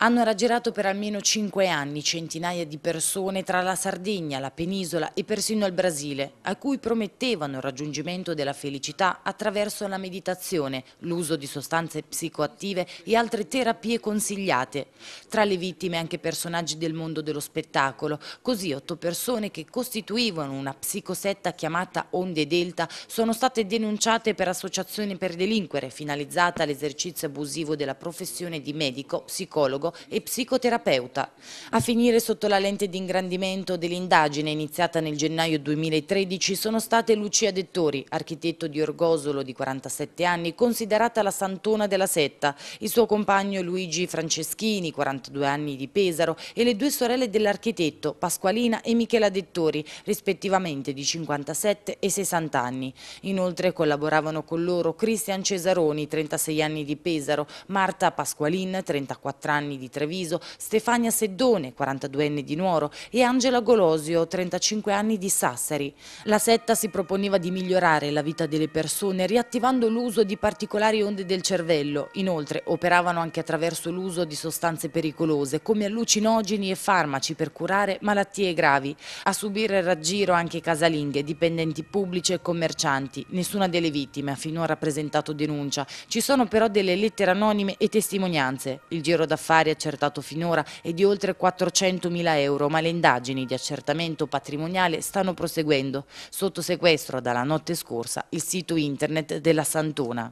Hanno raggirato per almeno cinque anni centinaia di persone tra la Sardegna, la penisola e persino il Brasile, a cui promettevano il raggiungimento della felicità attraverso la meditazione, l'uso di sostanze psicoattive e altre terapie consigliate. Tra le vittime anche personaggi del mondo dello spettacolo, così otto persone che costituivano una psicosetta chiamata Onde Delta sono state denunciate per associazione per delinquere finalizzata all'esercizio abusivo della professione di medico psicologo e psicoterapeuta. A finire sotto la lente di ingrandimento dell'indagine iniziata nel gennaio 2013 sono state Lucia Dettori, architetto di Orgosolo di 47 anni, considerata la santona della setta, il suo compagno Luigi Franceschini, 42 anni di Pesaro, e le due sorelle dell'architetto Pasqualina e Michela Dettori, rispettivamente di 57 e 60 anni. Inoltre collaboravano con loro Cristian Cesaroni, 36 anni di Pesaro, Marta Pasqualin, 34 44 anni di Treviso, Stefania Seddone, 42enne di Nuoro e Angela Golosio, 35 anni di Sassari. La setta si proponeva di migliorare la vita delle persone riattivando l'uso di particolari onde del cervello. Inoltre operavano anche attraverso l'uso di sostanze pericolose come allucinogeni e farmaci per curare malattie gravi. A subire il raggiro anche casalinghe, dipendenti pubblici e commercianti. Nessuna delle vittime ha finora presentato denuncia. Ci sono però delle lettere anonime e testimonianze. Il giro d'affari accertato finora è di oltre 400.000 euro, ma le indagini di accertamento patrimoniale stanno proseguendo. Sotto sequestro dalla notte scorsa il sito internet della Santona.